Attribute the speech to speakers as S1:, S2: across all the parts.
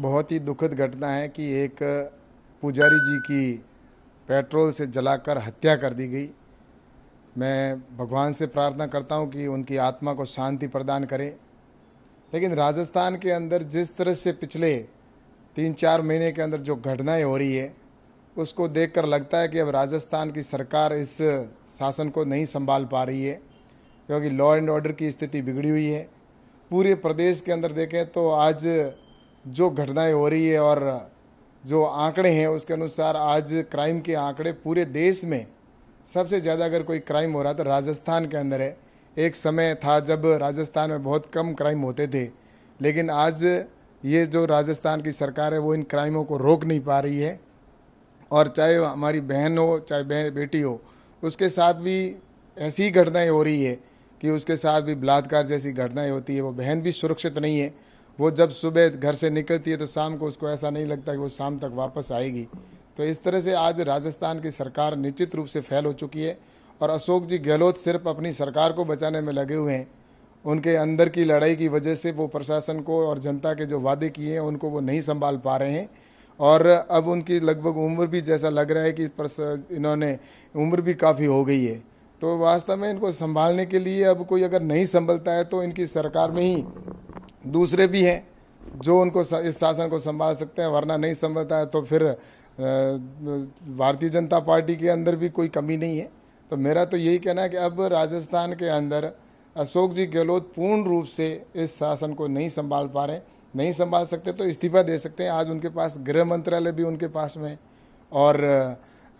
S1: बहुत ही दुखद घटना है कि एक पुजारी जी की पेट्रोल से जलाकर हत्या कर दी गई मैं भगवान से प्रार्थना करता हूँ कि उनकी आत्मा को शांति प्रदान करें लेकिन राजस्थान के अंदर जिस तरह से पिछले तीन चार महीने के अंदर जो घटनाएं हो रही है उसको देखकर लगता है कि अब राजस्थान की सरकार इस शासन को नहीं संभाल पा रही है क्योंकि लॉ एंड ऑर्डर की स्थिति बिगड़ी हुई है पूरे प्रदेश के अंदर देखें तो आज जो घटनाएं हो रही है और जो आंकड़े हैं उसके अनुसार आज क्राइम के आंकड़े पूरे देश में सबसे ज़्यादा अगर कोई क्राइम हो रहा तो राजस्थान के अंदर है एक समय था जब राजस्थान में बहुत कम क्राइम होते थे लेकिन आज ये जो राजस्थान की सरकार है वो इन क्राइमों को रोक नहीं पा रही है और चाहे हमारी बहन हो चाहे बहन बेटी हो उसके साथ भी ऐसी घटनाएं हो रही है कि उसके साथ भी बलात्कार जैसी घटनाएं होती है वो बहन भी सुरक्षित नहीं है वो जब सुबह घर से निकलती है तो शाम को उसको ऐसा नहीं लगता कि वो शाम तक वापस आएगी तो इस तरह से आज राजस्थान की सरकार निश्चित रूप से फेल हो चुकी है और अशोक जी गहलोत सिर्फ अपनी सरकार को बचाने में लगे हुए हैं उनके अंदर की लड़ाई की वजह से वो प्रशासन को और जनता के जो वादे किए हैं उनको वो नहीं संभाल पा रहे हैं और अब उनकी लगभग उम्र भी जैसा लग रहा है कि इन्होंने उम्र भी काफ़ी हो गई है तो वास्तव में इनको संभालने के लिए अब कोई अगर नहीं संभलता है तो इनकी सरकार में ही दूसरे भी हैं जो उनको इस शासन को संभाल सकते हैं वरना नहीं संभलता है तो फिर भारतीय जनता पार्टी के अंदर भी कोई कमी नहीं है तो मेरा तो यही कहना है कि अब राजस्थान के अंदर अशोक जी गहलोत पूर्ण रूप से इस शासन को नहीं संभाल पा रहे नहीं संभाल सकते तो इस्तीफा दे सकते हैं आज उनके पास गृह मंत्रालय भी उनके पास में और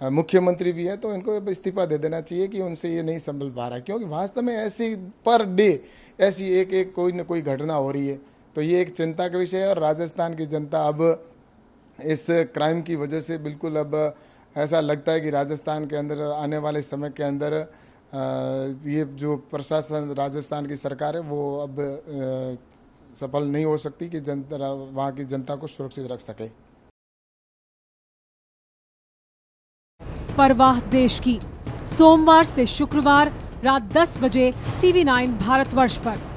S1: हाँ, मुख्यमंत्री भी है तो इनको इस्तीफा दे देना चाहिए कि उनसे ये नहीं संभल पा रहा क्योंकि वास्तव में ऐसी पर डे ऐसी एक एक कोई न कोई घटना हो रही है तो ये एक चिंता का विषय है और राजस्थान की जनता अब इस क्राइम की वजह से बिल्कुल अब ऐसा लगता है कि राजस्थान के अंदर आने वाले समय के अंदर ये जो प्रशासन राजस्थान की सरकार है वो अब सफल नहीं हो सकती कि जनता वहाँ की जनता को सुरक्षित रख सके परवाह देश की सोमवार से शुक्रवार रात 10 बजे टीवी 9 भारतवर्ष पर